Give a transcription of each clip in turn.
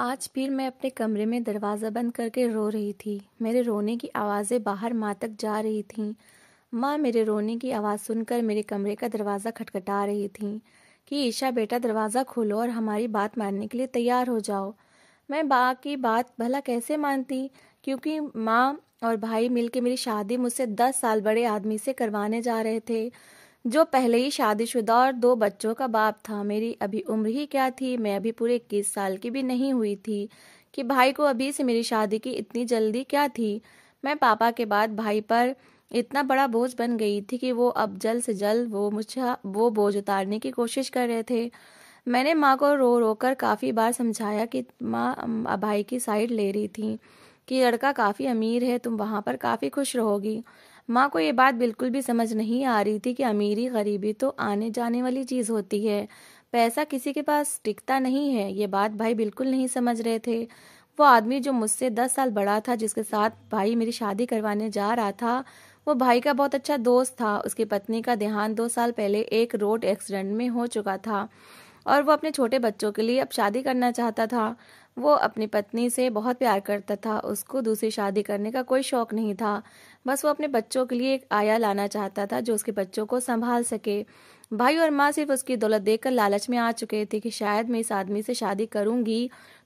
आज फिर मैं अपने कमरे में दरवाज़ा बंद करके रो रही थी मेरे रोने की आवाज़ें बाहर माँ तक जा रही थीं माँ मेरे रोने की आवाज़ सुनकर मेरे कमरे का दरवाज़ा खटखटा रही थीं कि ईशा बेटा दरवाज़ा खोलो और हमारी बात मानने के लिए तैयार हो जाओ मैं बा की बात भला कैसे मानती क्योंकि माँ और भाई मिलके मेरी शादी मुझसे दस साल बड़े आदमी से करवाने जा रहे थे जो पहले ही शादीशुदा और दो बच्चों का बाप था मेरी अभी उम्र ही क्या थी मैं अभी पूरे इक्कीस साल की भी नहीं हुई थी कि भाई को अभी से मेरी शादी की इतनी जल्दी क्या थी मैं पापा के बाद भाई पर इतना बड़ा बोझ बन गई थी कि वो अब जल्द से जल्द वो मुझे वो बोझ उतारने की कोशिश कर रहे थे मैंने माँ को रो रो कर काफ़ी बार समझाया कि माँ भाई की साइड ले रही थी कि लड़का काफ़ी अमीर है तुम वहाँ पर काफ़ी खुश रहोगी माँ को ये बात बिल्कुल भी समझ नहीं आ रही थी कि अमीरी गरीबी तो आने जाने वाली चीज़ होती है पैसा किसी के पास टिकता नहीं है ये बात भाई बिल्कुल नहीं समझ रहे थे वो आदमी जो मुझसे दस साल बड़ा था जिसके साथ भाई मेरी शादी करवाने जा रहा था वो भाई का बहुत अच्छा दोस्त था उसकी पत्नी का देहांत दो साल पहले एक रोड एक्सीडेंट में हो चुका था और वो अपने छोटे बच्चों के लिए अब शादी करना चाहता था वो अपनी पत्नी से बहुत प्यार करता था उसको दूसरी शादी करने का कोई शौक नहीं था बस वो अपने बच्चों के लिए एक आया लाना चाहता था जो उसके बच्चों को संभाल सके भाई और माँ सिर्फ उसकी दौलत देखकर लालच में आ चुके थे कि शायद मैं इस आदमी से शादी करूंगी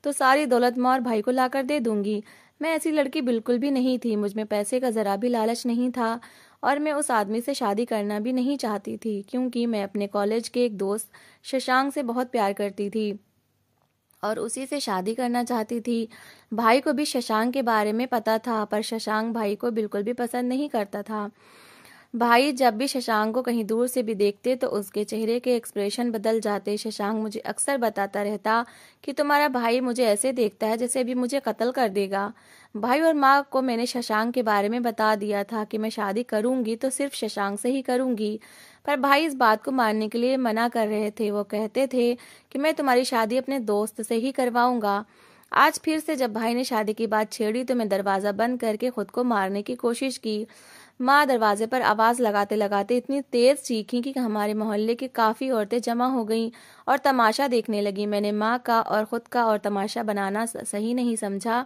तो सारी दौलत माँ और भाई को लाकर दे दूंगी मैं ऐसी लड़की बिल्कुल भी नहीं थी मुझ में पैसे का ज़रा भी लालच नहीं था और मैं उस आदमी से शादी करना भी नहीं चाहती थी क्योंकि मैं अपने कॉलेज के एक दोस्त शशांक से बहुत प्यार करती थी और उसी से शादी करना चाहती थी भाई को भी शशांक के बारे में पता था पर शशांक भाई को बिल्कुल भी पसंद नहीं करता था भाई जब भी शशांक को कहीं दूर से भी देखते तो उसके चेहरे के एक्सप्रेशन बदल जाते शशांक मुझे अक्सर बताता रहता कि तुम्हारा भाई मुझे ऐसे देखता है जैसे अभी मुझे कत्ल कर देगा भाई और माँ को मैंने शशांक के बारे में बता दिया था कि मैं शादी करूंगी तो सिर्फ शशांक से ही करूंगी पर भाई इस बात को मानने के लिए मना कर रहे थे वो कहते थे कि मैं तुम्हारी शादी अपने दोस्त से ही करवाऊंगा आज फिर से जब भाई ने शादी की बात छेड़ी तो मैं दरवाज़ा बंद करके खुद को मारने की कोशिश की माँ दरवाजे पर आवाज लगाते लगाते इतनी तेज चीखी कि हमारे मोहल्ले की काफी औरतें जमा हो गईं और तमाशा देखने लगी मैंने माँ का और खुद का और तमाशा बनाना सही नहीं समझा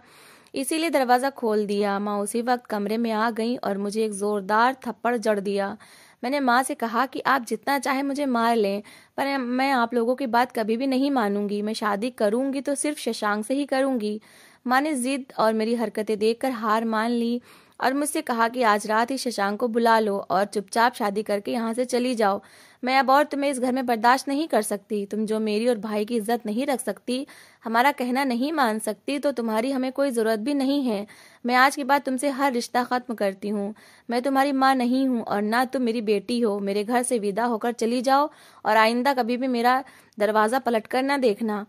इसीलिए दरवाजा खोल दिया माँ उसी वक्त कमरे में आ गई और मुझे एक जोरदार थप्पड़ जड़ दिया मैंने माँ से कहा कि आप जितना चाहे मुझे मार लें पर मैं आप लोगों की बात कभी भी नहीं मानूंगी मैं शादी करूंगी तो सिर्फ शशांक से ही करूंगी माँ ने जिद और मेरी हरकतें देखकर हार मान ली और मुझसे कहा कि आज रात ही शशांक को बुला लो और चुपचाप शादी करके यहाँ से चली जाओ मैं अब और तुम्हें इस घर में बर्दाश्त नहीं कर सकती तुम जो मेरी और भाई की इज्जत नहीं रख सकती हमारा कहना नहीं मान सकती तो तुम्हारी हमें कोई ज़रूरत भी नहीं है मैं आज के बाद तुमसे हर रिश्ता ख़त्म करती हूँ मैं तुम्हारी माँ नहीं हूँ और ना तुम मेरी बेटी हो मेरे घर से विदा होकर चली जाओ और आइंदा कभी भी मेरा दरवाज़ा पलट कर ना देखना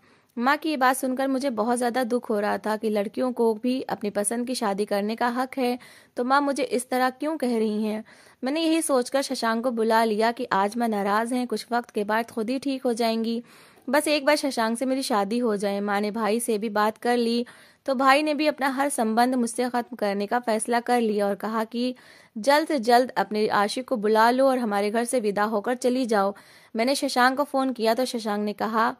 माँ की ये बात सुनकर मुझे बहुत ज़्यादा दुख हो रहा था कि लड़कियों को भी अपनी पसंद की शादी करने का हक है तो माँ मुझे इस तरह क्यों कह रही हैं मैंने यही सोचकर शशांक को बुला लिया कि आज माँ नाराज़ हैं कुछ वक्त के बाद खुद ही ठीक हो जाएंगी बस एक बार शशांक से मेरी शादी हो जाए माँ ने भाई से भी बात कर ली तो भाई ने भी अपना हर संबंध मुझसे ख़त्म करने का फैसला कर लिया और कहा कि जल्द से जल्द अपने आशिक को बुला लो और हमारे घर से विदा होकर चली जाओ मैंने शशांक को फ़ोन किया तो शशांक ने कहा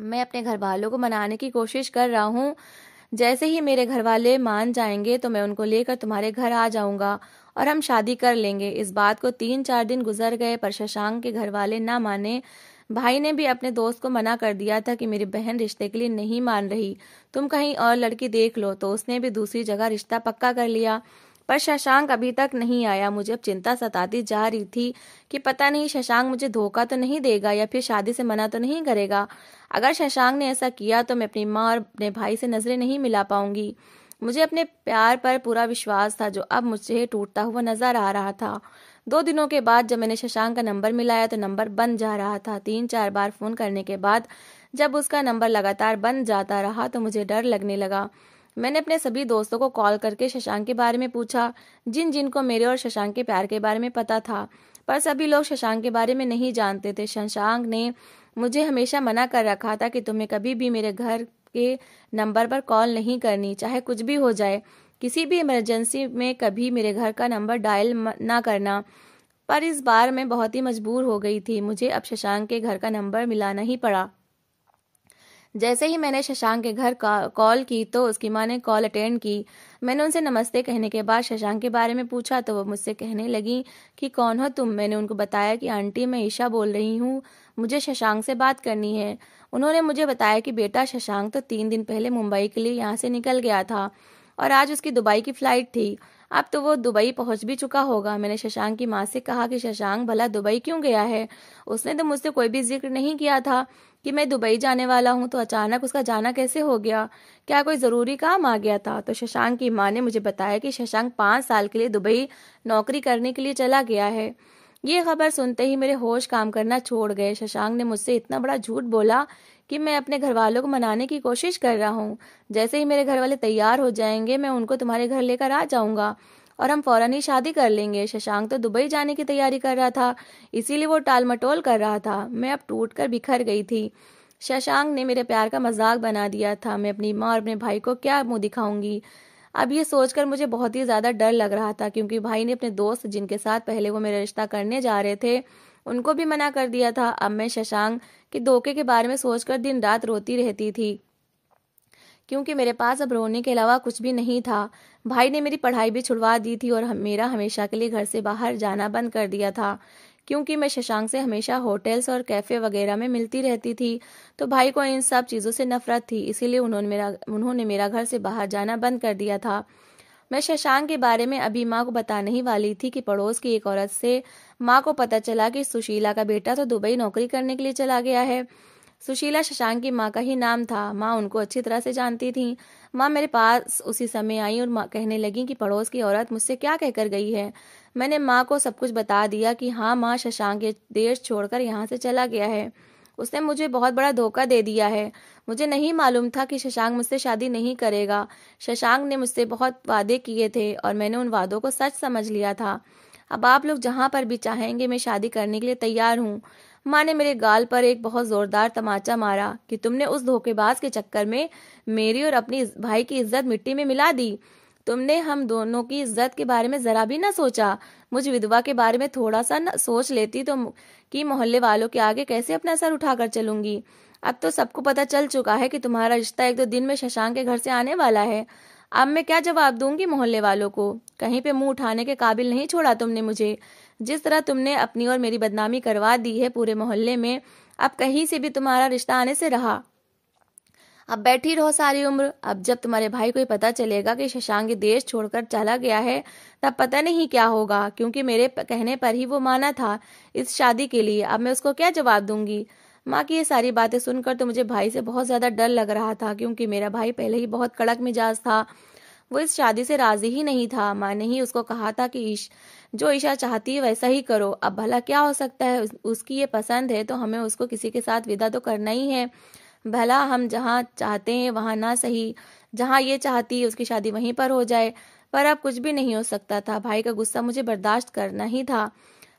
मैं अपने घर वालों को मनाने की कोशिश कर रहा हूँ जैसे ही मेरे घर वाले मान जाएंगे तो मैं उनको लेकर तुम्हारे घर आ जाऊंगा और हम शादी कर लेंगे इस बात को तीन चार दिन गुजर गए पर शशांक के घर वाले ना माने भाई ने भी अपने दोस्त को मना कर दिया था कि मेरी बहन रिश्ते के लिए नहीं मान रही तुम कहीं और लड़की देख लो तो उसने भी दूसरी जगह रिश्ता पक्का कर लिया पर शशांक अभी तक नहीं आया मुझे अब चिंता सताती जा रही थी कि पता नहीं शशांक मुझे धोखा तो नहीं देगा या फिर शादी से मना तो नहीं करेगा अगर शशांक ने ऐसा किया तो मैं अपनी माँ और अपने भाई से नजरें नहीं मिला पाऊंगी मुझे अपने प्यार पर पूरा विश्वास था जो अब मुझसे टूटता हुआ नजर आ रहा था दो दिनों के बाद जब मैंने शशांक का नंबर मिलाया तो नंबर बंद जा रहा था तीन चार बार फोन करने के बाद जब उसका नंबर लगातार बंद जाता रहा तो मुझे डर लगने लगा मैंने अपने सभी दोस्तों को कॉल करके शशांक के बारे में पूछा जिन जिन को मेरे और शशांक के प्यार के बारे में पता था पर सभी लोग शशांक के बारे में नहीं जानते थे शशांक ने मुझे हमेशा मना कर रखा था कि तुम्हें कभी भी मेरे घर के नंबर पर कॉल नहीं करनी चाहे कुछ भी हो जाए किसी भी इमरजेंसी में कभी मेरे घर का नंबर डायल ना करना पर इस बार मैं बहुत ही मजबूर हो गई थी मुझे अब शशांक के घर का नंबर मिलाना ही पड़ा जैसे ही मैंने शशांक के घर कॉल की तो उसकी माँ ने कॉल अटेंड की मैंने उनसे नमस्ते कहने के बाद शशांक के बारे में पूछा तो वो मुझसे कहने लगी कि कौन हो तुम मैंने उनको बताया कि आंटी मैं ईशा बोल रही हूँ मुझे शशांक से बात करनी है उन्होंने मुझे बताया कि बेटा शशांक तो तीन दिन पहले मुंबई के लिए यहाँ से निकल गया था और आज उसकी दुबई की फ्लाइट थी अब तो वो दुबई पहुंच भी चुका होगा मैंने शशांक की माँ से कहा कि शशांक भला दुबई क्यों गया है उसने तो मुझसे कोई भी जिक्र नहीं किया था कि मैं दुबई जाने वाला हूँ तो अचानक उसका जाना कैसे हो गया क्या कोई ज़रूरी काम आ गया था तो शशांक की माँ ने मुझे बताया कि शशांक पांच साल के लिए दुबई नौकरी करने के लिए चला गया है ये खबर सुनते ही मेरे होश काम करना छोड़ गए शशांक ने मुझसे इतना बड़ा झूठ बोला कि मैं अपने घर वालों को मनाने की कोशिश कर रहा हूँ जैसे ही मेरे घर वाले तैयार हो जाएंगे मैं उनको तुम्हारे घर लेकर आ जाऊंगा और हम फौरन ही शादी कर लेंगे शशांक तो दुबई जाने की तैयारी कर रहा था इसीलिए वो टाल मटोल कर रहा था मैं अब टूट कर बिखर गई थी शशांक ने मेरे प्यार का मजाक बना दिया था मैं अपनी माँ और अपने भाई को क्या मुंह दिखाऊंगी अब ये सोचकर मुझे बहुत ही ज्यादा डर लग रहा था क्योंकि भाई ने अपने दोस्त जिनके साथ पहले वो मेरा रिश्ता करने जा रहे थे उनको भी मना कर दिया था अब मैं शशांक के धोखे के बारे में सोचकर दिन रात रोती रहती थी क्योंकि मेरे पास अब रोने के अलावा कुछ भी नहीं था भाई ने मेरी पढ़ाई भी छुड़वा दी थी और हम, मेरा हमेशा के लिए घर से बाहर जाना बंद कर दिया था क्योंकि मैं शशांक से हमेशा होटल्स और कैफ़े वगैरह में मिलती रहती थी तो भाई को इन सब चीज़ों से नफरत थी इसीलिए उन्होंने मेरा उन्होंने मेरा घर से बाहर जाना बंद कर दिया था मैं शशांक के बारे में अभी माँ को बता नहीं वाली थी कि पड़ोस की एक औरत से माँ को पता चला कि सुशीला का बेटा तो दुबई नौकरी करने के लिए चला गया है सुशीला शशांक की माँ का ही नाम था माँ उनको अच्छी तरह से जानती थी माँ मेरे पास उसी समय आई और माँ कहने लगी कि पड़ोस की औरत मुझसे क्या कहकर गई है मैंने माँ को सब कुछ बता दिया कि हाँ माँ शशांक देश छोड़कर यहाँ से चला गया है उसने मुझे बहुत बड़ा धोखा दे दिया है मुझे नहीं मालूम था कि शशांक मुझसे शादी नहीं करेगा शशांक ने मुझसे बहुत वादे किए थे और मैंने उन वादों को सच समझ लिया था अब आप लोग जहाँ पर भी चाहेंगे मैं शादी करने के लिए तैयार हूँ माँ ने मेरे गाल पर एक बहुत जोरदार तमाचा मारा कि तुमने उस धोखेबाज के चक्कर में मेरी और अपनी भाई की इज्जत मिट्टी में मिला दी तुमने हम दोनों की इज्जत के बारे में जरा भी ना सोचा मुझ विधवा के बारे में थोड़ा सा ना सोच लेती तो कि मोहल्ले वालों के आगे कैसे अपना सर उठाकर चलूंगी अब तो सबको पता चल चुका है कि तुम्हारा रिश्ता एक दो दिन में शशांक के घर से आने वाला है अब मैं क्या जवाब दूंगी मोहल्ले वालों को कहीं पे मुंह उठाने के काबिल नहीं छोड़ा तुमने मुझे जिस तरह तुमने अपनी और मेरी बदनामी करवा दी है पूरे मोहल्ले में अब कहीं से भी तुम्हारा रिश्ता आने से रहा अब बैठी रहो सारी उम्र अब जब तुम्हारे भाई को पता चलेगा कि शशांक देश छोड़कर चला गया है तब पता नहीं क्या होगा क्योंकि मेरे कहने पर ही वो माना था इस शादी के लिए अब मैं उसको क्या जवाब दूंगी माँ की ये सारी बातें सुनकर तो मुझे भाई से बहुत ज़्यादा डर लग रहा था क्योंकि मेरा भाई पहले ही बहुत कड़क मिजाज था वो इस शादी से राजी ही नहीं था माँ ने ही उसको कहा था कि ईश जो ईशा चाहती है वैसा ही करो अब भला क्या हो सकता है उसकी ये पसंद है तो हमें उसको किसी के साथ विदा तो करना ही है भला हम जहाँ चाहते हैं वहाँ ना सही जहाँ ये चाहती है उसकी शादी वहीं पर हो जाए पर अब कुछ भी नहीं हो सकता था भाई का गुस्सा मुझे बर्दाश्त करना ही था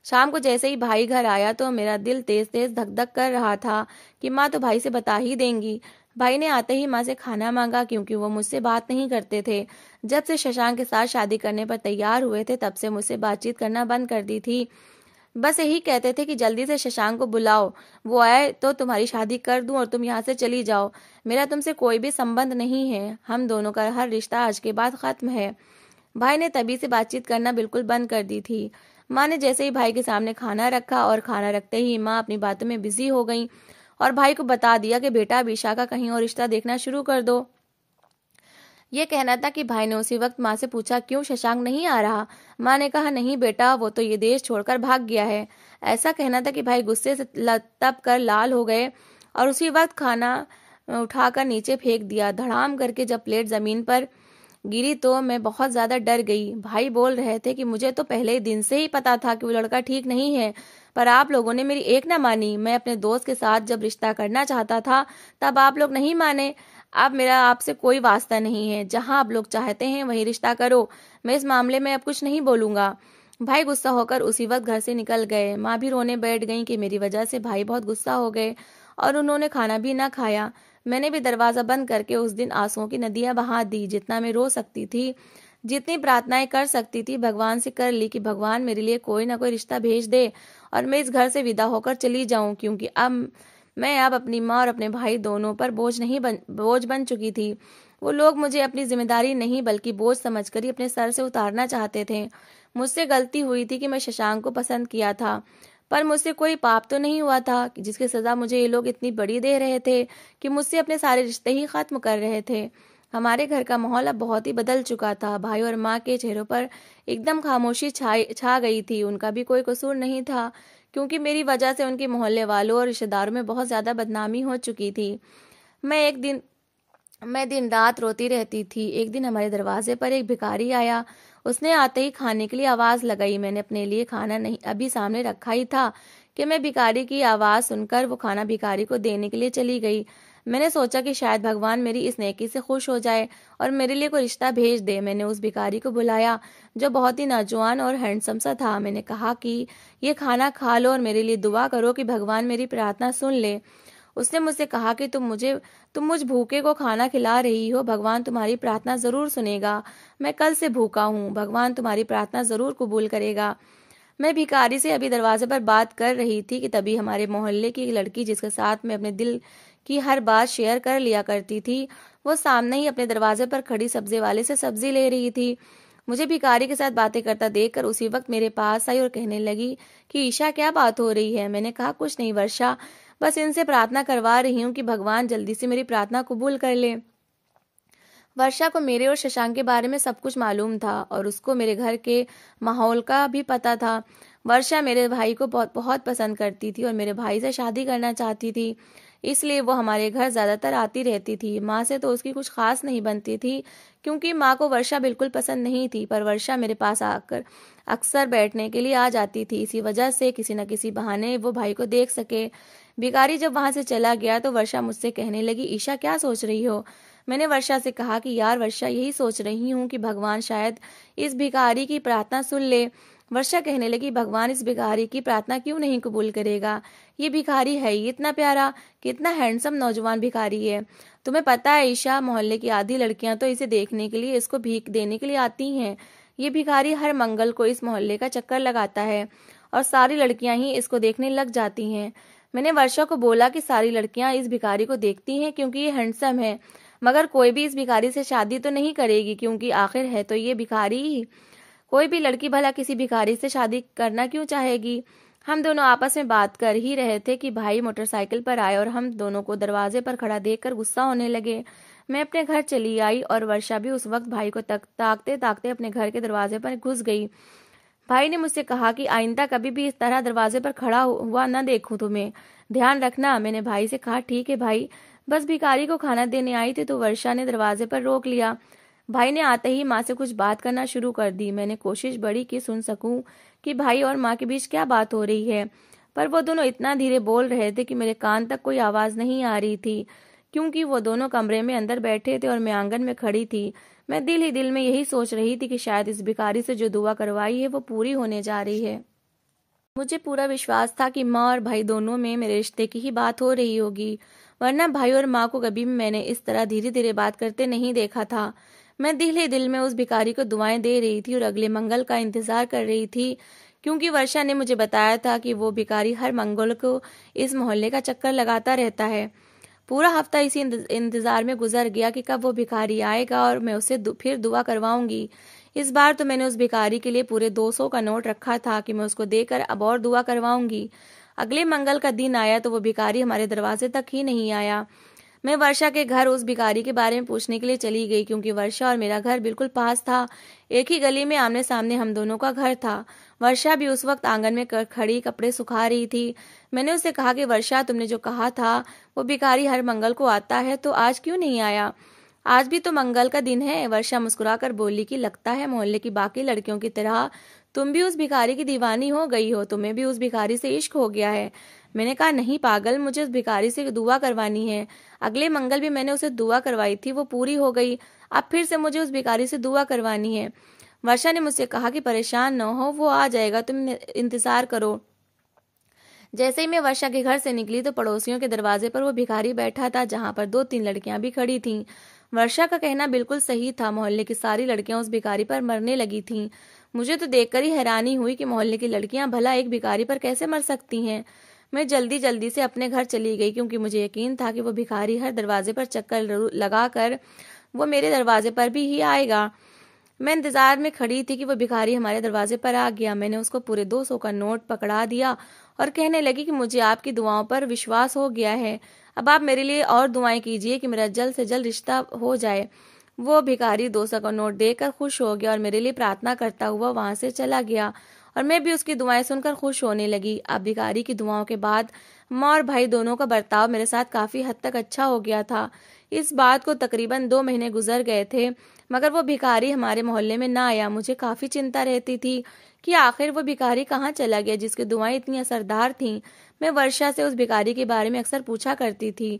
शाम को जैसे ही भाई घर आया तो मेरा दिल तेज तेज धक धक कर रहा था कि माँ तो भाई से बता ही देंगी भाई ने आते ही माँ से खाना मांगा क्योंकि वो मुझसे बात नहीं करते थे जब से शशांक के साथ शादी करने पर तैयार हुए थे तब से मुझसे बातचीत करना बंद कर दी थी बस यही कहते थे कि जल्दी से शशांक को बुलाओ वो आए तो तुम्हारी शादी कर दूं और तुम यहाँ से चली जाओ मेरा तुमसे कोई भी संबंध नहीं है हम दोनों का हर रिश्ता आज के बाद खत्म है भाई ने तभी से बातचीत करना बिल्कुल बंद कर दी थी माँ ने जैसे ही भाई के सामने खाना रखा और खाना रखते ही माँ अपनी बातों में बिजी हो गई और भाई को बता दिया कि बेटा अभिशा का कहीं और रिश्ता देखना शुरू कर दो ये कहना था कि भाई ने उसी वक्त माँ से पूछा क्यों शशांक नहीं आ रहा माँ ने कहा नहीं बेटा वो तो ये देश छोड़कर भाग गया है ऐसा कहना था कि भाई गुस्से से तप कर लाल हो गए और उसी वक्त खाना उठाकर नीचे फेंक दिया धड़ाम करके जब प्लेट जमीन पर गिरी तो मैं बहुत ज्यादा डर गई भाई बोल रहे थे कि मुझे तो पहले दिन से ही पता था कि वो लड़का ठीक नहीं है पर आप लोगों ने मेरी एक ना मानी मैं अपने दोस्त के साथ जब रिश्ता करना चाहता था तब आप लोग नहीं माने अब मेरा आपसे कोई वास्ता नहीं है जहां आप लोग चाहते हैं वही रिश्ता करो मैं इस मामले में अब कुछ नहीं बोलूंगा भाई गुस्सा होकर उसी वक्त घर से निकल गए माँ भी रोने बैठ गई कि मेरी वजह से भाई बहुत गुस्सा हो गए और उन्होंने खाना भी ना खाया मैंने भी दरवाजा बंद करके उस दिन आंसुओं की नदियां बहा दी जितना मैं रो सकती थी जितनी प्रार्थनाएं कर सकती थी भगवान से कर ली कि भगवान मेरे लिए कोई ना कोई रिश्ता भेज दे और मैं इस घर से विदा होकर चली जाऊं क्योंकि अब मैं अब अपनी माँ और अपने भाई दोनों पर बोझ नहीं बन बोझ बन चुकी थी वो लोग मुझे अपनी जिम्मेदारी नहीं बल्कि बोझ समझकर ही अपने सर से उतारना चाहते थे मुझसे गलती हुई थी कि मैं शशांक को पसंद किया था पर मुझसे कोई पाप तो नहीं हुआ था जिसकी सजा मुझे ये लोग इतनी बड़ी दे रहे थे कि मुझसे अपने सारे रिश्ते ही खत्म कर रहे थे हमारे घर का माहौल अब बहुत ही बदल चुका था भाई और माँ के चेहरों पर एकदम खामोशी छा छा गई थी उनका भी कोई कसूर नहीं था क्योंकि मेरी वजह से उनके मोहल्ले वालों और रिश्तेदारों में बहुत ज़्यादा बदनामी हो चुकी थी मैं एक दिन मैं दिन रात रोती रहती थी एक दिन हमारे दरवाजे पर एक भिखारी आया उसने आते ही खाने के लिए आवाज़ लगाई मैंने अपने लिए खाना नहीं अभी सामने रखा ही था कि मैं भिखारी की आवाज़ सुनकर वो खाना भिखारी को देने के लिए चली गई मैंने सोचा कि शायद भगवान मेरी इस नेकी से खुश हो जाए और मेरे लिए कोई रिश्ता भेज दे मैंने उस भिखारी को बुलाया जो बहुत ही नौजवान और हैंडसम सा था मैंने कहा कि ये खाना खा लो और मेरे लिए दुआ करो कि भगवान मेरी प्रार्थना सुन ले उसने मुझसे कहा कि तुम मुझे तुम मुझ भूखे को खाना खिला रही हो भगवान तुम्हारी प्रार्थना जरूर सुनेगा मैं कल से भूखा हूँ भगवान तुम्हारी प्रार्थना जरूर कबूल करेगा मैं भिखारी से अभी दरवाजे पर बात कर रही थी कि तभी हमारे मोहल्ले की एक लड़की जिसके साथ मैं अपने दिल की हर बात शेयर कर लिया करती थी वो सामने ही अपने दरवाजे पर खड़ी सब्जी वाले से सब्जी ले रही थी मुझे भिकारी के साथ बातें करता देखकर उसी वक्त मेरे पास आई और कहने लगी कि ईशा क्या बात हो रही है मैंने कहा कुछ नहीं वर्षा बस इनसे प्रार्थना करवा रही हूँ कि भगवान जल्दी से मेरी प्रार्थना कबूल कर ले वर्षा को मेरे और शशांक के बारे में सब कुछ मालूम था और उसको मेरे घर के माहौल का भी पता था वर्षा मेरे भाई को बहुत बहुत पसंद करती थी और मेरे भाई से शादी करना चाहती थी इसलिए वो हमारे घर ज़्यादातर आती रहती थी माँ से तो उसकी कुछ खास नहीं बनती थी क्योंकि माँ को वर्षा बिल्कुल पसंद नहीं थी पर वर्षा मेरे पास आकर अक्सर बैठने के लिए आ जाती थी इसी वजह से किसी न किसी बहाने वो भाई को देख सके भिखारी जब वहां से चला गया तो वर्षा मुझसे कहने लगी ईशा क्या सोच रही हो मैंने वर्षा से कहा कि यार वर्षा यही सोच रही हूँ कि भगवान शायद इस भिखारी की प्रार्थना सुन ले वर्षा कहने लगी भगवान इस भिखारी की प्रार्थना क्यों नहीं कबूल करेगा ये भिखारी है ये इतना प्यारा कितना हैंडसम नौजवान भिखारी है तुम्हें पता है ईशा मोहल्ले की आधी लड़कियां तो इसे देखने के लिए इसको भीख देने के लिए आती हैं ये भिखारी हर मंगल को इस मोहल्ले का चक्कर लगाता है और सारी लड़कियां ही इसको देखने लग जाती हैं मैंने वर्षा को बोला कि सारी लड़कियां इस भिखारी को देखती हैं क्योंकि ये हैंडसम है मगर कोई भी इस भिखारी से शादी तो नहीं करेगी क्योंकि आखिर है तो ये भिखारी ही कोई भी लड़की भला किसी भिखारी से शादी करना क्यों चाहेगी हम दोनों आपस में बात कर ही रहे थे कि भाई मोटरसाइकिल पर आए और हम दोनों को दरवाजे पर खड़ा देखकर गुस्सा होने लगे मैं अपने घर चली आई और वर्षा भी उस वक्त भाई को तक ताकते ताकते अपने घर के दरवाजे पर घुस गई भाई ने मुझसे कहा कि आइंदा कभी भी इस तरह दरवाजे पर खड़ा हुआ न देखूं तुम्हें ध्यान रखना मैंने भाई से कहा ठीक है भाई बस भिखारी को खाना देने आई थी तो वर्षा ने दरवाजे पर रोक लिया भाई ने आते ही माँ से कुछ बात करना शुरू कर दी मैंने कोशिश बड़ी की सुन सकूं कि भाई और माँ के बीच क्या बात हो रही है पर वो दोनों इतना धीरे बोल रहे थे कि मेरे कान तक कोई आवाज़ नहीं आ रही थी क्योंकि वो दोनों कमरे में अंदर बैठे थे और मैं आंगन में खड़ी थी मैं दिल ही दिल में यही सोच रही थी कि शायद इस भिखारी से जो दुआ करवाई है वो पूरी होने जा रही है मुझे पूरा विश्वास था कि माँ और भाई दोनों में मेरे रिश्ते की ही बात हो रही होगी वरना भाई और माँ को कभी मैंने इस तरह धीरे धीरे बात करते नहीं देखा था मैं दिल ही दिल में उस भिखारी को दुआएं दे रही थी और अगले मंगल का इंतजार कर रही थी क्योंकि वर्षा ने मुझे बताया था कि वो भिखारी हर मंगल को इस मोहल्ले का चक्कर लगाता रहता है पूरा हफ्ता इसी इंतजार में गुजर गया कि कब वो भिखारी आएगा और मैं उसे दु, फिर दुआ करवाऊंगी इस बार तो मैंने उस भिखारी के लिए पूरे 200 का नोट रखा था कि मैं उसको देकर अब और दुआ करवाऊंगी अगले मंगल का दिन आया तो वो भिखारी हमारे दरवाजे तक ही नहीं आया मैं वर्षा के घर उस भिखारी के बारे में पूछने के लिए चली गई क्योंकि वर्षा और मेरा घर बिल्कुल पास था एक ही गली में आमने सामने हम दोनों का घर था वर्षा भी उस वक्त आंगन में खड़ी कपड़े सुखा रही थी मैंने उसे कहा कि वर्षा तुमने जो कहा था वो भिखारी हर मंगल को आता है तो आज क्यों नहीं आया आज भी तो मंगल का दिन है वर्षा मुस्कुराकर बोली कि लगता है मोहल्ले की बाकी लड़कियों की तरह तुम भी उस भिखारी की दीवानी हो गई हो तुम्हें भी उस भिखारी से इश्क हो गया है मैंने कहा नहीं पागल मुझे उस भिखारी से दुआ करवानी है अगले मंगल भी मैंने उसे दुआ करवाई थी वो पूरी हो गई अब फिर से मुझे उस भिखारी से दुआ करवानी है वर्षा ने मुझसे कहा कि परेशान न हो वो आ जाएगा तुम इंतजार करो जैसे ही मैं वर्षा के घर से निकली तो पड़ोसियों के दरवाजे पर वो भिखारी बैठा था जहां पर दो तीन लड़कियां भी खड़ी थीं वर्षा का कहना बिल्कुल सही था मोहल्ले की सारी लड़कियां उस भिखारी पर मरने लगी थीं मुझे तो देखकर ही हैरानी हुई कि मोहल्ले की लड़कियां भला एक भिखारी पर कैसे मर सकती हैं मैं जल्दी जल्दी से अपने घर चली गई क्योंकि मुझे यकीन था कि वो भिखारी हर दरवाजे पर चक्कर लगाकर वो मेरे दरवाजे पर भी ही आएगा मैं इंतजार में खड़ी थी कि वो भिखारी हमारे दरवाजे पर आ गया मैंने उसको पूरे दो सौ का नोट पकड़ा दिया और कहने लगी कि मुझे आपकी दुआओं पर विश्वास हो गया है अब आप मेरे लिए और दुआएं कीजिए कि मेरा जल्द से जल्द रिश्ता हो जाए वो भिखारी दो सौ का नोट देकर खुश हो गया और मेरे लिए प्रार्थना करता हुआ वहां से चला गया और मैं भी उसकी दुआएं सुनकर खुश होने लगी अब भिखारी की दुआओं के बाद माँ और भाई दोनों का बर्ताव मेरे साथ काफी हद तक अच्छा हो गया था इस बात को तकरीबन दो महीने गुजर गए थे मगर वो भिखारी हमारे मोहल्ले में ना आया मुझे काफी चिंता रहती थी कि आखिर वो भिखारी कहाँ चला गया जिसकी दुआएं इतनी असरदार थीं मैं वर्षा से उस भिखारी के बारे में अक्सर पूछा करती थी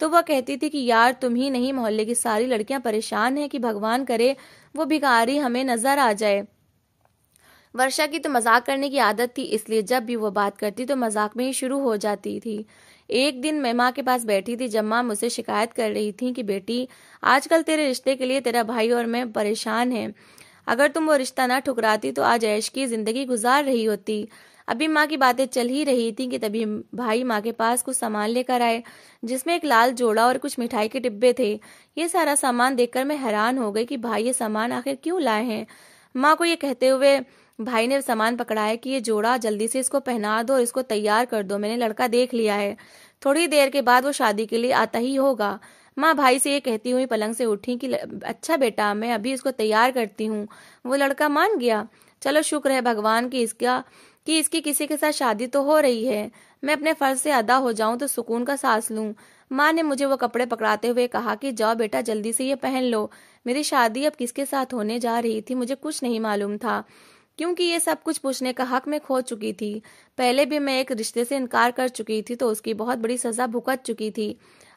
तो वह कहती थी कि यार तुम ही नहीं मोहल्ले की सारी लड़कियां परेशान हैं कि भगवान करे वो भिखारी हमें नजर आ जाए वर्षा की तो मजाक करने की आदत थी इसलिए जब भी वो बात करती तो मजाक में ही शुरू हो जाती थी एक दिन मैं माँ के पास बैठी थी जब माँ मुझसे शिकायत कर रही थी कि बेटी आजकल तेरे रिश्ते के लिए तेरा भाई और मैं परेशान हैं अगर तुम वो रिश्ता ना ठुकराती तो आज ऐश की जिंदगी गुजार रही होती अभी माँ की बातें चल ही रही थी कि तभी भाई माँ के पास कुछ सामान लेकर आए जिसमें एक लाल जोड़ा और कुछ मिठाई के डिब्बे थे ये सारा सामान देखकर मैं हैरान हो गई कि भाई ये सामान आखिर क्यों लाए हैं माँ को ये कहते हुए भाई ने सामान पकड़ा है कि ये जोड़ा जल्दी से इसको पहना दो और इसको तैयार कर दो मैंने लड़का देख लिया है थोड़ी देर के बाद वो शादी के लिए आता ही होगा माँ भाई से ये कहती हुई पलंग से उठी कि अच्छा बेटा मैं अभी इसको तैयार करती हूँ वो लड़का मान गया चलो शुक्र है भगवान की इसका कि इसकी किसी के साथ शादी तो हो रही है मैं अपने फर्ज से अदा हो जाऊं तो सुकून का सांस लूं माँ ने मुझे वो कपड़े पकड़ाते हुए कहा कि जाओ बेटा जल्दी से ये पहन लो मेरी शादी अब किसके साथ होने जा रही थी मुझे कुछ नहीं मालूम था क्योंकि ये सब कुछ पूछने का हक मैं खो चुकी थी पहले भी मैं एक रिश्ते से इनकार कर चुकी थी तो उसकी बहुत बड़ी सजा भुगत चुकी थी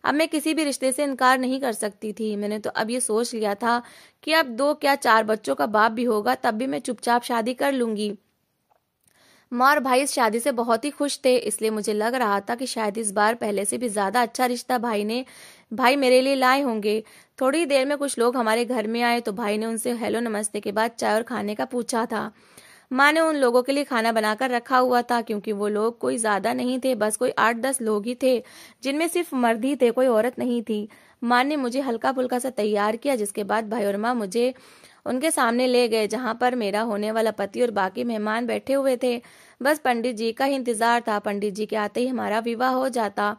अब मैं किसी भी रिश्ते से इनकार नहीं कर सकती थी मैंने तो अब ये सोच लिया था कि अब दो क्या चार बच्चों का बाप भी होगा तब भी मैं चुपचाप शादी कर लूंगी माँ और भाई इस शादी से बहुत ही खुश थे इसलिए मुझे लग रहा था कि शायद इस बार पहले से भी ज्यादा अच्छा रिश्ता भाई ने भाई मेरे लिए लाए होंगे थोड़ी देर में कुछ लोग हमारे घर में आए तो भाई ने उनसे हेलो नमस्ते के बाद चाय और खाने का पूछा था माँ ने उन लोगों के लिए खाना बनाकर रखा हुआ था क्योंकि वो लोग कोई ज्यादा नहीं थे बस कोई आठ दस लोग ही थे जिनमें सिर्फ मर्द ही थे कोई औरत नहीं थी माँ ने मुझे हल्का फुल्का सा तैयार किया जिसके बाद भाई और माँ मुझे उनके सामने ले गए जहाँ पर मेरा होने वाला पति और बाकी मेहमान बैठे हुए थे बस पंडित जी का ही इंतजार था पंडित जी के आते ही हमारा विवाह हो जाता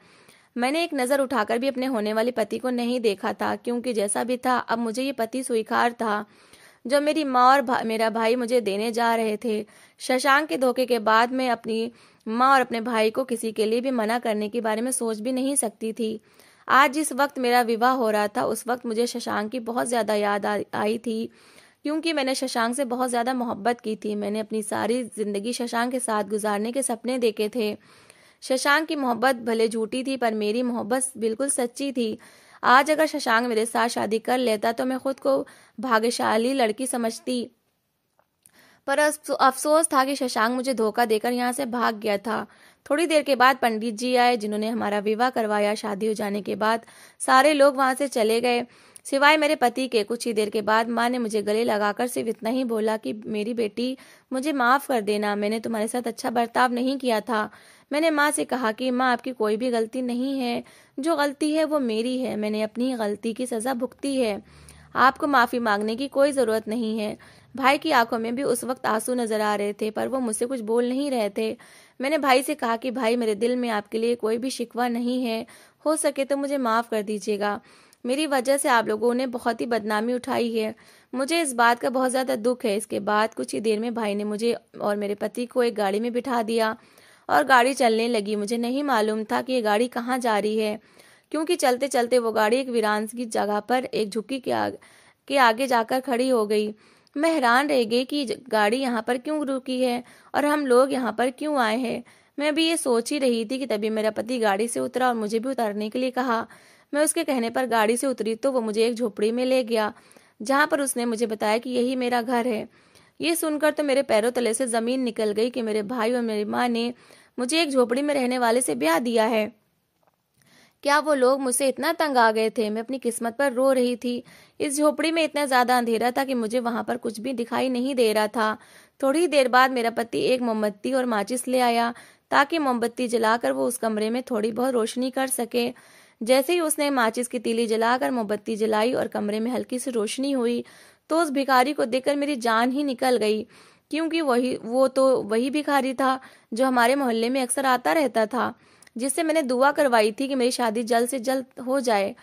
मैंने एक नज़र उठाकर भी अपने होने वाले पति को नहीं देखा था क्योंकि जैसा भी था अब मुझे ये पति स्वीकार था जो मेरी माँ और भा, मेरा भाई मुझे देने जा रहे थे शशांक के धोखे के बाद मैं अपनी माँ और अपने भाई को किसी के लिए भी मना करने के बारे में सोच भी नहीं सकती थी आज जिस वक्त मेरा विवाह हो रहा था उस वक्त मुझे शशांक की बहुत ज़्यादा याद आ, आई थी क्योंकि मैंने शशांक से बहुत ज़्यादा मोहब्बत की थी मैंने अपनी सारी ज़िंदगी शशांक के साथ गुजारने के सपने देखे थे शशांक की मोहब्बत भले झूठी थी पर मेरी मोहब्बत बिल्कुल सच्ची थी आज अगर शशांक मेरे साथ शादी कर लेता तो मैं खुद को भाग्यशाली लड़की समझती पर अफसोस था कि शशांक मुझे धोखा देकर यहाँ से भाग गया था थोड़ी देर के बाद पंडित जी आए जिन्होंने हमारा विवाह करवाया शादी हो जाने के बाद सारे लोग वहां से चले गए सिवाय मेरे पति के कुछ ही देर के बाद माँ ने मुझे गले लगाकर सिर्फ इतना ही बोला कि मेरी बेटी मुझे माफ कर देना मैंने तुम्हारे साथ अच्छा बर्ताव नहीं किया था मैंने माँ से कहा कि माँ आपकी कोई भी गलती नहीं है जो गलती है वो मेरी है मैंने अपनी गलती की सज़ा भुगती है आपको माफ़ी मांगने की कोई ज़रूरत नहीं है भाई की आंखों में भी उस वक्त आंसू नज़र आ रहे थे पर वो मुझसे कुछ बोल नहीं रहे थे मैंने भाई से कहा कि भाई मेरे दिल में आपके लिए कोई भी शिकवा नहीं है हो सके तो मुझे माफ़ कर दीजिएगा मेरी वजह से आप लोगों ने बहुत ही बदनामी उठाई है मुझे इस बात का बहुत ज़्यादा दुख है इसके बाद कुछ ही देर में भाई ने मुझे और मेरे पति को एक गाड़ी में बिठा दिया और गाड़ी चलने लगी मुझे नहीं मालूम था कि ये गाड़ी कहाँ जा रही है क्योंकि चलते चलते वो गाड़ी एक वीरान की जगह पर एक झुकी के आगे के आगे जाकर खड़ी हो गई मैं हैरान रह गई कि गाड़ी यहाँ पर क्यों रुकी है और हम लोग यहाँ पर क्यों आए हैं मैं भी ये सोच ही रही थी कि तभी मेरा पति गाड़ी से उतरा और मुझे भी उतारने के लिए कहा मैं उसके कहने पर गाड़ी से उतरी तो वो मुझे एक झोपड़ी में ले गया जहाँ पर उसने मुझे बताया कि यही मेरा घर है ये सुनकर तो मेरे पैरों तले से ज़मीन निकल गई कि मेरे भाई और मेरी माँ ने मुझे एक झोपड़ी में रहने वाले से ब्याह दिया है क्या वो लोग मुझसे इतना तंग आ गए थे मैं अपनी किस्मत पर रो रही थी इस झोपड़ी में इतना ज्यादा अंधेरा था कि मुझे वहां पर कुछ भी दिखाई नहीं दे रहा था थोड़ी देर बाद मेरा पति एक मोमबत्ती और माचिस ले आया ताकि मोमबत्ती जलाकर वो उस कमरे में थोड़ी बहुत रोशनी कर सके जैसे ही उसने माचिस की तीली जलाकर मोमबत्ती जलाई और कमरे में हल्की सी रोशनी हुई तो उस भिखारी को देखकर मेरी जान ही निकल गई क्योंकि वही वो तो वही भिखारी था जो हमारे मोहल्ले में अक्सर आता रहता था जिससे मैंने दुआ करवाई थी कि मेरी शादी जल्द से जल्द हो जाए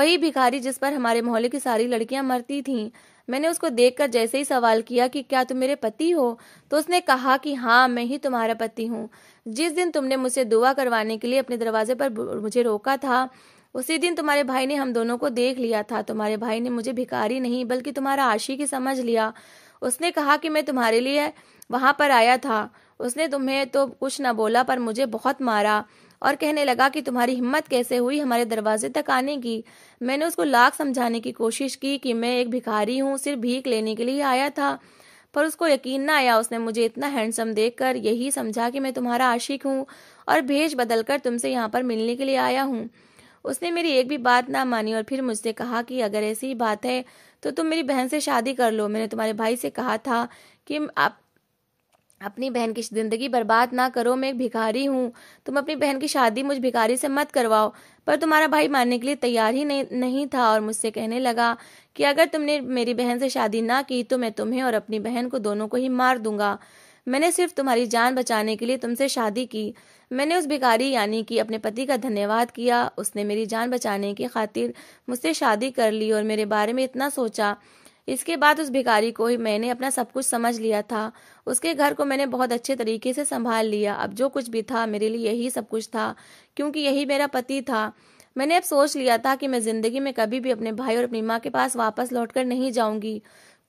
वही भिखारी जिस पर हमारे मोहल्ले की सारी लड़कियां मरती थीं मैंने उसको देखकर जैसे ही सवाल किया कि क्या तुम मेरे पति हो तो उसने कहा कि हाँ मैं ही तुम्हारा पति हूँ जिस दिन तुमने मुझसे दुआ करवाने के लिए अपने दरवाजे पर मुझे रोका था उसी दिन तुम्हारे भाई ने हम दोनों को देख लिया था तुम्हारे भाई ने मुझे भिखारी नहीं बल्कि तुम्हारा आशी समझ लिया उसने कहा कि मैं तुम्हारे लिए वहाँ पर आया था उसने तुम्हें तो कुछ न बोला पर मुझे बहुत मारा और कहने लगा कि तुम्हारी हिम्मत कैसे हुई हमारे दरवाजे तक आने की मैंने उसको लाख समझाने की कोशिश की कि मैं एक भिखारी हूँ सिर्फ भीख लेने के लिए आया था पर उसको यकीन न आया उसने मुझे इतना हैंडसम देखकर यही समझा कि मैं तुम्हारा आशिक हूँ और भेज बदल कर तुमसे यहाँ पर मिलने के लिए आया हूँ उसने मेरी एक भी बात ना मानी और फिर मुझसे कहा कि अगर ऐसी ही बात है तो तुम मेरी बहन से शादी कर लो मैंने तुम्हारे भाई से कहा था कि आप अपनी बहन की ज़िंदगी बर्बाद ना करो मैं एक भिखारी हूँ तुम अपनी बहन की शादी मुझ भिखारी से मत करवाओ पर तुम्हारा भाई मानने के लिए तैयार ही नहीं नहीं था और मुझसे कहने लगा कि अगर तुमने मेरी बहन से शादी ना की तो मैं तुम्हें और अपनी बहन को दोनों को ही मार दूंगा मैंने सिर्फ तुम्हारी जान बचाने के लिए तुमसे शादी की मैंने उस भिखारी यानी कि अपने पति का धन्यवाद किया उसने मेरी जान बचाने की खातिर मुझसे शादी कर ली और मेरे बारे में इतना सोचा इसके बाद उस भिखारी को ही मैंने अपना सब कुछ समझ लिया था उसके घर को मैंने बहुत अच्छे तरीके से संभाल लिया अब जो कुछ भी था मेरे लिए यही सब कुछ था क्योंकि यही मेरा पति था मैंने अब सोच लिया था कि मैं जिंदगी में कभी भी अपने भाई और अपनी माँ के पास वापस लौटकर नहीं जाऊंगी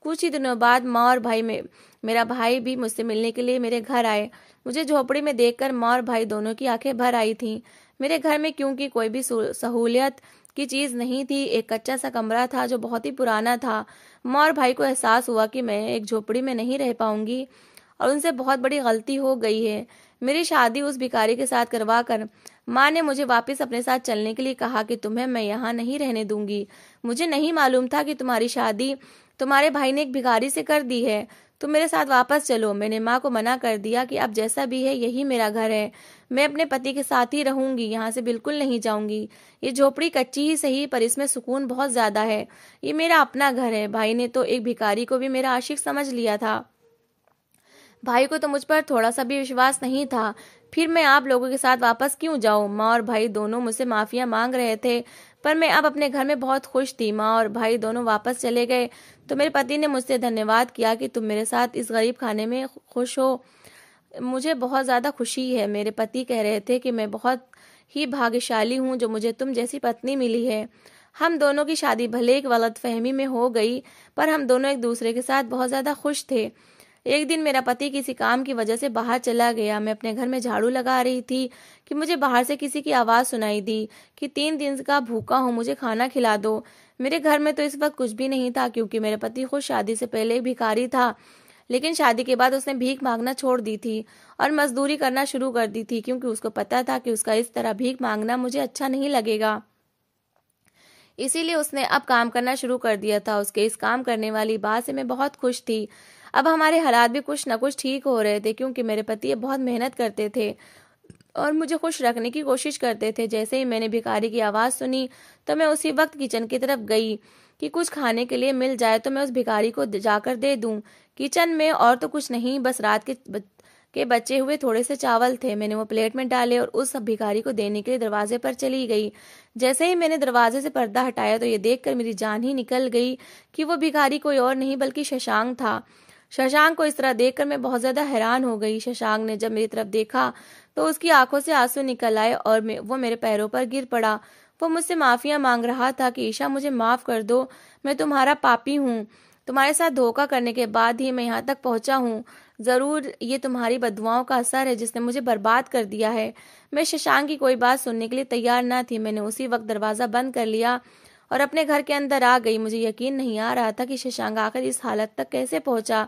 कुछ ही दिनों बाद माँ और भाई में मेरा भाई भी मुझसे मिलने के लिए मेरे घर आए मुझे झोपड़ी में देखकर माँ और भाई दोनों की आंखें भर आई थीं मेरे घर में क्योंकि कोई भी सहूलियत की चीज नहीं थी एक कच्चा सा कमरा था जो बहुत ही पुराना था माँ और भाई को एहसास हुआ कि मैं एक झोपड़ी में नहीं रह पाऊंगी और उनसे बहुत बड़ी गलती हो गई है मेरी शादी उस भिकारी के साथ करवा कर माँ ने मुझे वापस अपने साथ चलने के लिए कहा कि तुम्हें मैं यहाँ नहीं रहने दूंगी मुझे नहीं मालूम था कि तुम्हारी शादी तुम्हारे भाई ने एक भिखारी से कर दी है तुम मेरे साथ वापस चलो मैंने माँ को मना कर दिया कि अब जैसा भी है यही मेरा घर है मैं अपने पति के साथ ही रहूंगी यहाँ से बिल्कुल नहीं जाऊंगी ये झोपड़ी कच्ची ही सही पर इसमें सुकून बहुत ज्यादा है ये मेरा अपना घर है भाई ने तो एक भिखारी को भी मेरा आशिक समझ लिया था भाई को तो मुझ पर थोड़ा सा भी विश्वास नहीं था फिर मैं आप लोगों के साथ वापस क्यों जाऊँ माँ और भाई दोनों मुझसे माफिया मांग रहे थे पर मैं अब अपने घर में बहुत खुश थी माँ और भाई दोनों वापस चले गए तो मेरे पति ने मुझसे धन्यवाद किया कि तुम मेरे साथ इस गरीब खाने में खुश हो मुझे बहुत ज़्यादा खुशी है मेरे पति कह रहे थे कि मैं बहुत ही भाग्यशाली हूँ जो मुझे तुम जैसी पत्नी मिली है हम दोनों की शादी भले एक फहमी में हो गई पर हम दोनों एक दूसरे के साथ बहुत ज़्यादा खुश थे एक दिन मेरा पति किसी काम की वजह से बाहर चला गया मैं अपने घर में झाड़ू लगा रही थी कि मुझे बाहर से किसी की आवाज़ सुनाई दी कि तीन दिन का भूखा हूँ मुझे खाना खिला दो मेरे घर में तो इस वक्त कुछ भी नहीं था क्योंकि मेरे पति खुद शादी से पहले भिखारी था लेकिन शादी के बाद उसने भीख मांगना छोड़ दी थी और मजदूरी करना शुरू कर दी थी क्योंकि उसको पता था कि उसका इस तरह भीख मांगना मुझे अच्छा नहीं लगेगा इसीलिए उसने अब काम करना शुरू कर दिया था उसके इस काम करने वाली बात से मैं बहुत खुश थी अब हमारे हालात भी कुछ ना कुछ ठीक हो रहे थे क्योंकि मेरे पति बहुत मेहनत करते थे और मुझे खुश रखने की कोशिश करते थे जैसे ही मैंने भिखारी की आवाज़ सुनी तो मैं उसी वक्त किचन की तरफ गई कि कुछ खाने के लिए मिल जाए तो मैं उस भिखारी को जाकर दे दूं किचन में और तो कुछ नहीं बस रात के के बचे हुए थोड़े से चावल थे मैंने वो प्लेट में डाले और उस भिखारी को देने के लिए दरवाजे पर चली गई जैसे ही मैंने दरवाजे से पर्दा हटाया तो ये देखकर मेरी जान ही निकल गई कि वो भिखारी कोई और नहीं बल्कि शशांक था शशांक को इस तरह देखकर मैं बहुत ज्यादा हैरान हो गई शशांक ने जब मेरी तरफ देखा तो उसकी आंखों से आंसू निकल आए और वो मेरे पैरों पर गिर पड़ा वो मुझसे माफिया मांग रहा था कि ईशा मुझे माफ कर दो मैं तुम्हारा पापी हूँ तुम्हारे साथ धोखा करने के बाद ही मैं यहाँ तक पहुंचा हूँ जरूर ये तुम्हारी बदवाओं का असर है जिसने मुझे बर्बाद कर दिया है मैं शशांक की कोई बात सुनने के लिए तैयार न थी मैंने उसी वक्त दरवाजा बंद कर लिया और अपने घर के अंदर आ गई मुझे यकीन नहीं आ रहा था कि शशांक आकर इस हालत तक कैसे पहुंचा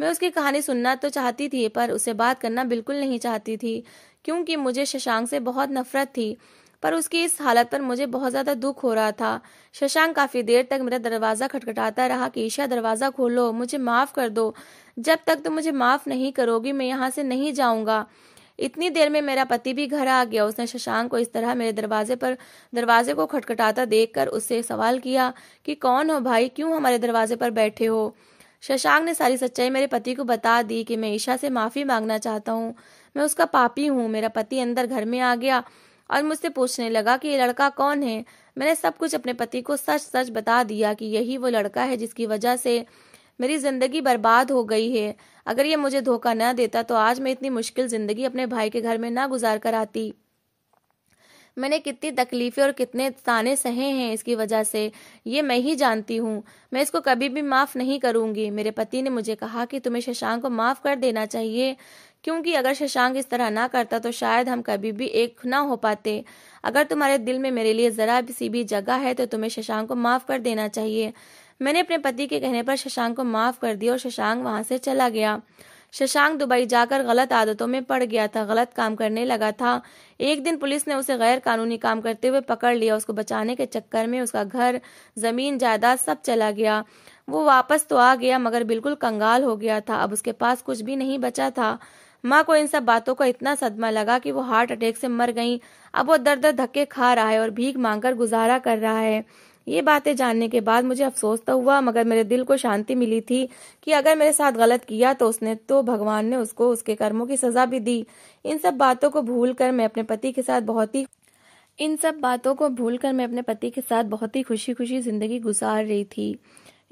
मैं उसकी कहानी सुनना तो चाहती थी पर उसे बात करना बिल्कुल नहीं चाहती थी क्योंकि मुझे शशांक से बहुत नफरत थी पर उसकी इस हालत पर मुझे बहुत ज्यादा दुख हो रहा था शशांक काफी देर तक मेरा दरवाजा खटखटाता रहा कि ईशा दरवाजा खोलो मुझे माफ कर दो जब तक तुम तो मुझे माफ नहीं करोगी मैं यहाँ से नहीं जाऊंगा इतनी देर में मेरा पति भी घर आ गया उसने शशांक को इस तरह मेरे दरवाजे पर दरवाजे को खटखटाता देखकर उससे सवाल किया कि कौन हो भाई क्यों हमारे दरवाजे पर बैठे हो शशांक ने सारी सच्चाई मेरे पति को बता दी कि मैं ईशा से माफी मांगना चाहता हूँ मैं उसका पापी हूँ मेरा पति अंदर घर में आ गया और मुझसे पूछने लगा कि ये लड़का कौन है मैंने सब कुछ अपने पति को सच सच बता दिया कि यही वो लड़का है जिसकी वजह से मेरी जिंदगी बर्बाद हो गई है अगर ये मुझे धोखा न देता तो आज मैं इतनी मुश्किल जिंदगी अपने भाई के घर में ना गुजार कर आती मैंने कितनी तकलीफ़ें और कितने ताने सहे हैं इसकी वजह से ये मैं ही जानती हूँ मैं इसको कभी भी माफ़ नहीं करूंगी मेरे पति ने मुझे कहा कि तुम्हें शशांक को माफ़ कर देना चाहिए क्योंकि अगर शशांक इस तरह ना करता तो शायद हम कभी भी एक ना हो पाते अगर तुम्हारे दिल में मेरे लिए ज़रा सी भी जगह है तो तुम्हें शशांक को माफ़ कर देना चाहिए मैंने अपने पति के कहने पर शशांक को माफ कर दिया और शशांक वहां से चला गया शशांक दुबई जाकर गलत आदतों में पड़ गया था गलत काम करने लगा था एक दिन पुलिस ने उसे गैर कानूनी काम करते हुए पकड़ लिया उसको बचाने के चक्कर में उसका घर जमीन जायदाद सब चला गया वो वापस तो आ गया मगर बिल्कुल कंगाल हो गया था अब उसके पास कुछ भी नहीं बचा था माँ को इन सब बातों का इतना सदमा लगा कि वो हार्ट अटैक से मर गई अब वो दर दर धक्के खा रहा है और भीख मांगकर गुजारा कर रहा है ये बातें जानने के बाद मुझे अफसोस तो हुआ मगर मेरे दिल को शांति मिली थी कि अगर मेरे साथ गलत किया तो उसने तो भगवान ने उसको उसके कर्मों की सजा भी दी इन सब बातों को भूल कर मैं अपने पति के साथ बहुत ही इन सब बातों को कर मैं अपने पति के साथ बहुत ही खुशी खुशी जिंदगी गुजार रही थी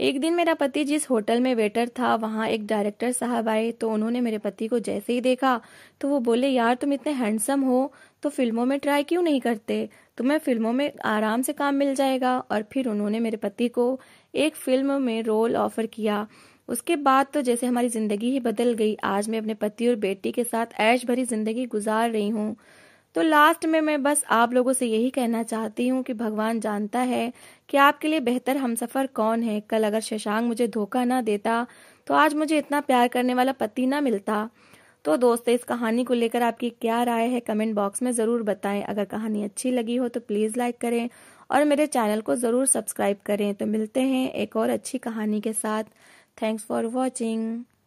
एक दिन मेरा पति जिस होटल में वेटर था वहाँ एक डायरेक्टर साहब आए तो उन्होंने मेरे पति को जैसे ही देखा तो वो बोले यार तुम इतने हैंडसम हो तो फिल्मों में ट्राई क्यों नहीं करते तुम्हें तो फिल्मों में आराम से काम मिल जाएगा और फिर उन्होंने मेरे पति को एक फिल्म में रोल ऑफर किया उसके बाद तो जैसे हमारी जिंदगी ही बदल गई आज मैं अपने पति और बेटी के साथ ऐश भरी जिंदगी गुजार रही हूँ तो लास्ट में मैं बस आप लोगों से यही कहना चाहती हूँ कि भगवान जानता है कि आपके लिए बेहतर हम सफर कौन है कल अगर शशांक मुझे धोखा ना देता तो आज मुझे इतना प्यार करने वाला पति ना मिलता तो दोस्तों इस कहानी को लेकर आपकी क्या राय है कमेंट बॉक्स में ज़रूर बताएं अगर कहानी अच्छी लगी हो तो प्लीज़ लाइक करें और मेरे चैनल को ज़रूर सब्सक्राइब करें तो मिलते हैं एक और अच्छी कहानी के साथ थैंक्स फॉर वॉचिंग